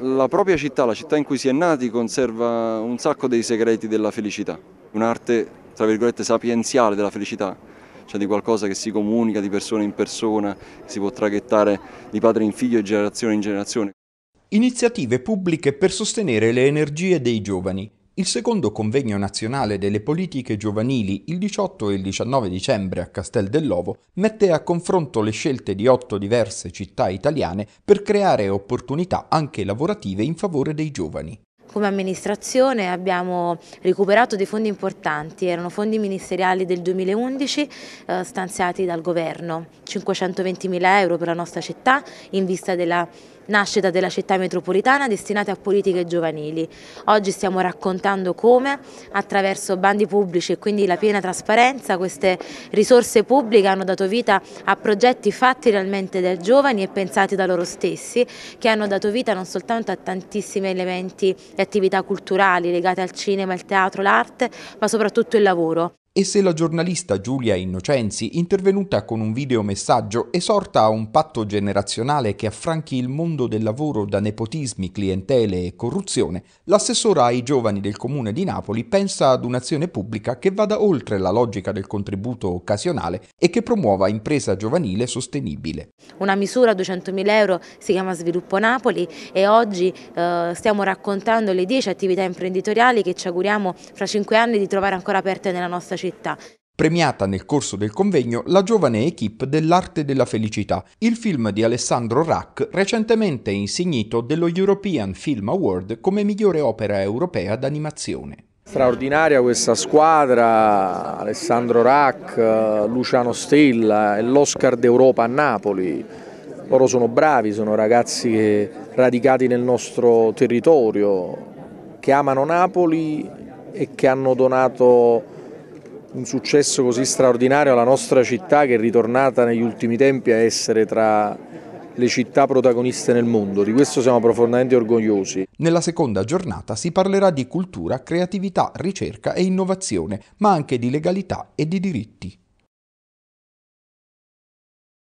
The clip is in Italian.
La propria città, la città in cui si è nati, conserva un sacco dei segreti della felicità, un'arte, tra virgolette, sapienziale della felicità, cioè di qualcosa che si comunica di persona in persona, si può traghettare di padre in figlio e generazione in generazione. Iniziative pubbliche per sostenere le energie dei giovani. Il secondo convegno nazionale delle politiche giovanili il 18 e il 19 dicembre a Castel dell'Ovo mette a confronto le scelte di otto diverse città italiane per creare opportunità anche lavorative in favore dei giovani. Come amministrazione abbiamo recuperato dei fondi importanti, erano fondi ministeriali del 2011 eh, stanziati dal governo, 520 mila euro per la nostra città in vista della nascita della città metropolitana destinata a politiche giovanili. Oggi stiamo raccontando come, attraverso bandi pubblici e quindi la piena trasparenza, queste risorse pubbliche hanno dato vita a progetti fatti realmente dai giovani e pensati da loro stessi, che hanno dato vita non soltanto a tantissimi elementi e attività culturali legate al cinema, al teatro, all'arte, ma soprattutto il lavoro. E se la giornalista Giulia Innocenzi, intervenuta con un videomessaggio, esorta a un patto generazionale che affranchi il mondo del lavoro da nepotismi, clientele e corruzione, l'assessora ai giovani del comune di Napoli pensa ad un'azione pubblica che vada oltre la logica del contributo occasionale e che promuova impresa giovanile sostenibile. Una misura a 200.000 euro si chiama Sviluppo Napoli e oggi eh, stiamo raccontando le 10 attività imprenditoriali che ci auguriamo fra 5 anni di trovare ancora aperte nella nostra città città. Premiata nel corso del convegno la giovane equip dell'Arte della Felicità, il film di Alessandro Rack recentemente insignito dello European Film Award come migliore opera europea d'animazione. Straordinaria questa squadra, Alessandro Rack, Luciano Stella e l'Oscar d'Europa a Napoli. Loro sono bravi, sono ragazzi radicati nel nostro territorio, che amano Napoli e che hanno donato un successo così straordinario alla nostra città che è ritornata negli ultimi tempi a essere tra le città protagoniste nel mondo, di questo siamo profondamente orgogliosi. Nella seconda giornata si parlerà di cultura, creatività, ricerca e innovazione, ma anche di legalità e di diritti.